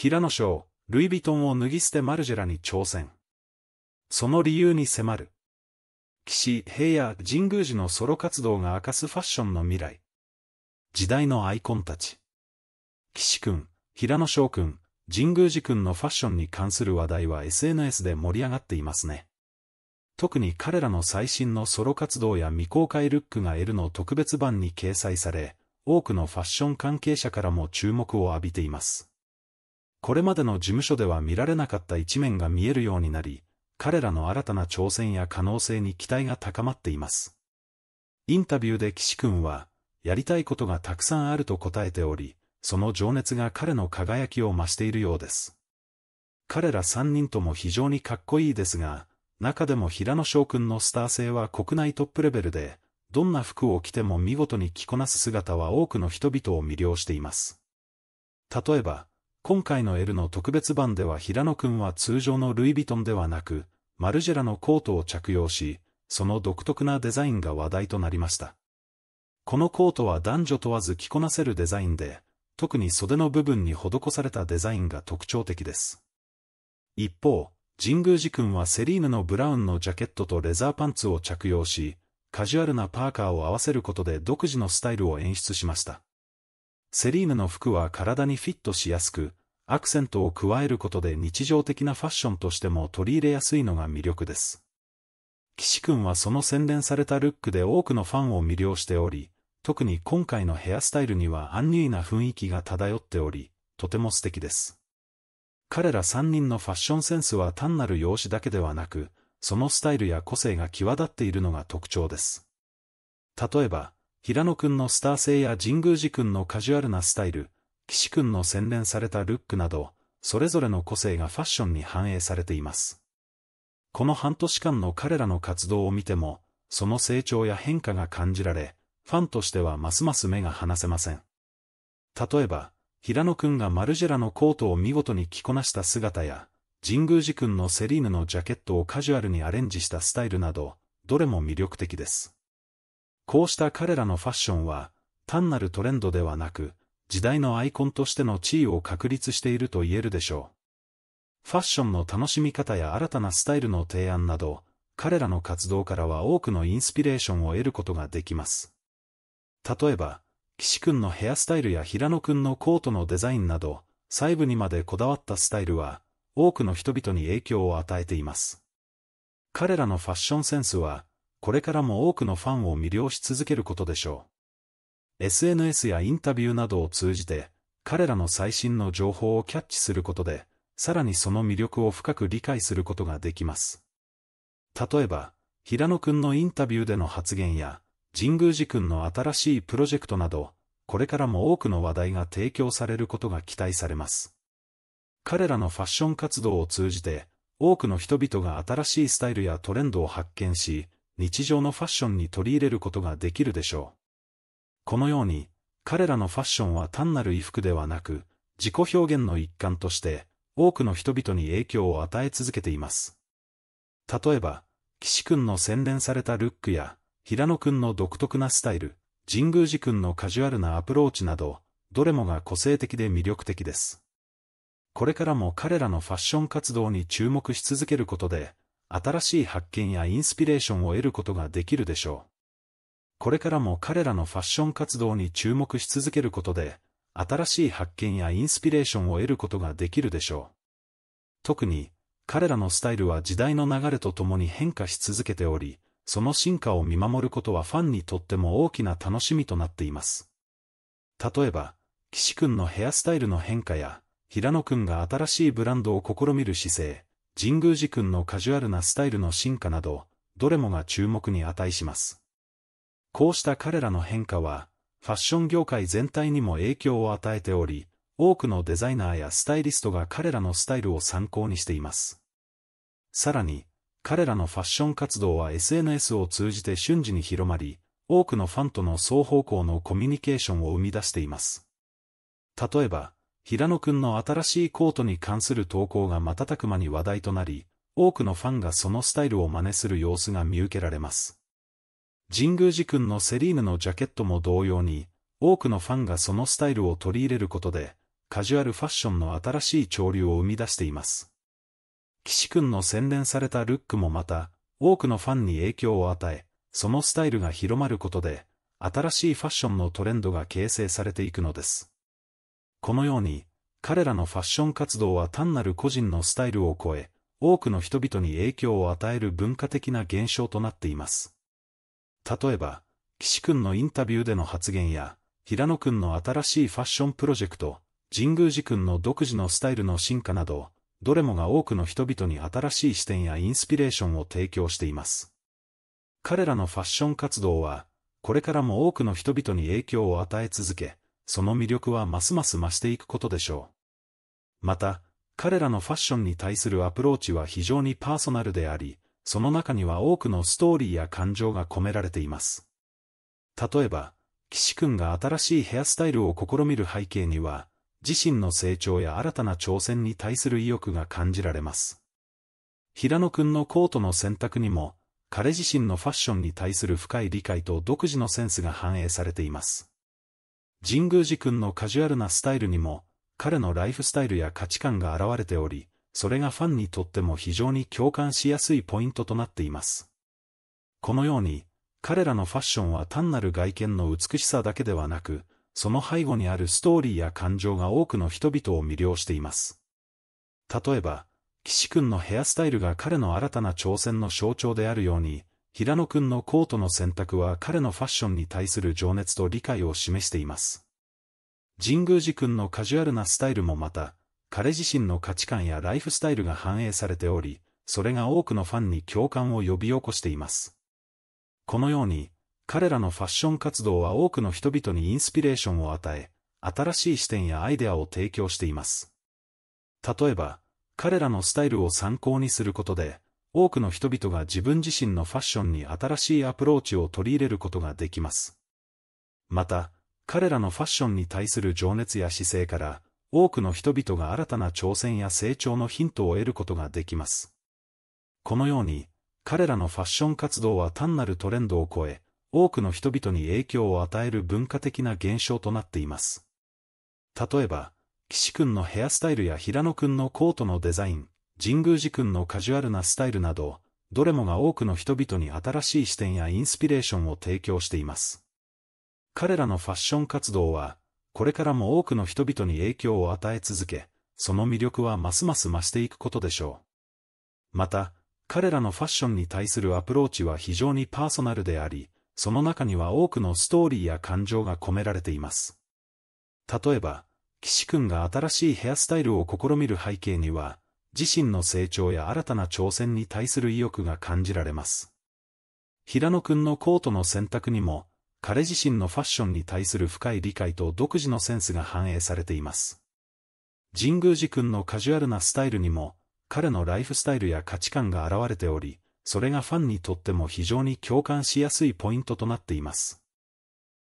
平野賞、ルイ・ヴィトンを脱ぎ捨てマルジェラに挑戦。その理由に迫る。岸、平野、神宮寺のソロ活動が明かすファッションの未来。時代のアイコンたち。岸士君、平野翔君、神宮寺君のファッションに関する話題は SNS で盛り上がっていますね。特に彼らの最新のソロ活動や未公開ルックが L の特別版に掲載され、多くのファッション関係者からも注目を浴びています。これまでの事務所では見られなかった一面が見えるようになり、彼らの新たな挑戦や可能性に期待が高まっています。インタビューで岸君は、やりたいことがたくさんあると答えており、その情熱が彼の輝きを増しているようです。彼ら3人とも非常にかっこいいですが、中でも平野翔君のスター性は国内トップレベルで、どんな服を着ても見事に着こなす姿は多くの人々を魅了しています。例えば、今回の L の特別版では平野くんは通常のルイ・ヴィトンではなく、マルジェラのコートを着用し、その独特なデザインが話題となりました。このコートは男女問わず着こなせるデザインで、特に袖の部分に施されたデザインが特徴的です。一方、神宮寺君はセリーヌのブラウンのジャケットとレザーパンツを着用し、カジュアルなパーカーを合わせることで独自のスタイルを演出しました。セリーヌの服は体にフィットしやすく、アクセントを加えることで日常的なファッションとしても取り入れやすいのが魅力です。岸君はその洗練されたルックで多くのファンを魅了しており、特に今回のヘアスタイルにはアンニュイな雰囲気が漂っており、とても素敵です。彼ら3人のファッションセンスは単なる容姿だけではなく、そのスタイルや個性が際立っているのが特徴です。例えば、平野くんのスター性や神宮寺くんのカジュアルなスタイル、岸くんの洗練されたルックなど、それぞれの個性がファッションに反映されています。この半年間の彼らの活動を見ても、その成長や変化が感じられ、ファンとしてはますます目が離せません。例えば、平野くんがマルジェラのコートを見事に着こなした姿や、神宮寺くんのセリーヌのジャケットをカジュアルにアレンジしたスタイルなど、どれも魅力的です。こうした彼らのファッションは、単なるトレンドではなく、時代のアイコンとしての地位を確立していると言えるでしょう。ファッションの楽しみ方や新たなスタイルの提案など、彼らの活動からは多くのインスピレーションを得ることができます。例えば、岸くんのヘアスタイルや平野くんのコートのデザインなど、細部にまでこだわったスタイルは、多くの人々に影響を与えています。彼らのファッションセンスは、これからも多くのファンを魅了し続けることでしょう。SNS やインタビューなどを通じて、彼らの最新の情報をキャッチすることで、さらにその魅力を深く理解することができます。例えば、平野くんのインタビューでの発言や、神宮寺くんの新しいプロジェクトなど、これからも多くの話題が提供されることが期待されます。彼らのファッション活動を通じて、多くの人々が新しいスタイルやトレンドを発見し、日常のファッションに取り入れることができるでしょう。このように、彼らのファッションは単なる衣服ではなく、自己表現の一環として、多くの人々に影響を与え続けています。例えば、岸くんの洗練されたルックや、平野くんの独特なスタイル、神宮寺くんのカジュアルなアプローチなど、どれもが個性的で魅力的です。これからも彼らのファッション活動に注目し続けることで、新しい発見やインスピレーションを得ることができるでしょう。これからも彼らのファッション活動に注目し続けることで、新しい発見やインスピレーションを得ることができるでしょう。特に、彼らのスタイルは時代の流れとともに変化し続けており、その進化を見守ることはファンにとっても大きな楽しみとなっています。例えば、岸くんのヘアスタイルの変化や、平野くんが新しいブランドを試みる姿勢、神宮寺君のカジュアルなスタイルの進化など、どれもが注目に値します。こうした彼らの変化は、ファッション業界全体にも影響を与えており、多くのデザイナーやスタイリストが彼らのスタイルを参考にしています。さらに、彼らのファッション活動は SNS を通じて瞬時に広まり、多くのファンとの双方向のコミュニケーションを生み出しています。例えば、平野くんの新しいコートに関する投稿が瞬く間に話題となり、多くのファンがそのスタイルを真似する様子が見受けられます。神宮寺くんのセリーヌのジャケットも同様に、多くのファンがそのスタイルを取り入れることで、カジュアルファッションの新しい潮流を生み出しています。岸くんの洗練されたルックもまた、多くのファンに影響を与え、そのスタイルが広まることで、新しいファッションのトレンドが形成されていくのです。このように、彼らのファッション活動は単なる個人のスタイルを超え、多くの人々に影響を与える文化的な現象となっています。例えば、岸君のインタビューでの発言や、平野君の新しいファッションプロジェクト、神宮寺君の独自のスタイルの進化など、どれもが多くの人々に新しい視点やインスピレーションを提供しています。彼らのファッション活動は、これからも多くの人々に影響を与え続け、その魅力はますます増していくことでしょう。また、彼らのファッションに対するアプローチは非常にパーソナルであり、その中には多くのストーリーや感情が込められています。例えば、岸くんが新しいヘアスタイルを試みる背景には、自身の成長や新たな挑戦に対する意欲が感じられます。平野くんのコートの選択にも、彼自身のファッションに対する深い理解と独自のセンスが反映されています。神宮寺くんのカジュアルなスタイルにも、彼のライフスタイルや価値観が現れており、それがファンにとっても非常に共感しやすいポイントとなっています。このように、彼らのファッションは単なる外見の美しさだけではなく、その背後にあるストーリーや感情が多くの人々を魅了しています。例えば、岸くんのヘアスタイルが彼の新たな挑戦の象徴であるように、平野くんのコートの選択は彼のファッションに対する情熱と理解を示しています。神宮寺くんのカジュアルなスタイルもまた、彼自身の価値観やライフスタイルが反映されており、それが多くのファンに共感を呼び起こしています。このように、彼らのファッション活動は多くの人々にインスピレーションを与え、新しい視点やアイデアを提供しています。例えば、彼らのスタイルを参考にすることで、多くの人々が自分自身のファッションに新しいアプローチを取り入れることができます。また、彼らのファッションに対する情熱や姿勢から、多くの人々が新たな挑戦や成長のヒントを得ることができます。このように、彼らのファッション活動は単なるトレンドを超え、多くの人々に影響を与える文化的な現象となっています。例えば、岸くんのヘアスタイルや平野くんのコートのデザイン、神宮寺君のカジュアルなスタイルなど、どれもが多くの人々に新しい視点やインスピレーションを提供しています。彼らのファッション活動は、これからも多くの人々に影響を与え続け、その魅力はますます増していくことでしょう。また、彼らのファッションに対するアプローチは非常にパーソナルであり、その中には多くのストーリーや感情が込められています。例えば、岸くんが新しいヘアスタイルを試みる背景には、自身の成長や新たな挑戦に対する意欲が感じられます。平野くんのコートの選択にも、彼自身のファッションに対する深い理解と独自のセンスが反映されています。神宮寺くんのカジュアルなスタイルにも、彼のライフスタイルや価値観が現れており、それがファンにとっても非常に共感しやすいポイントとなっています。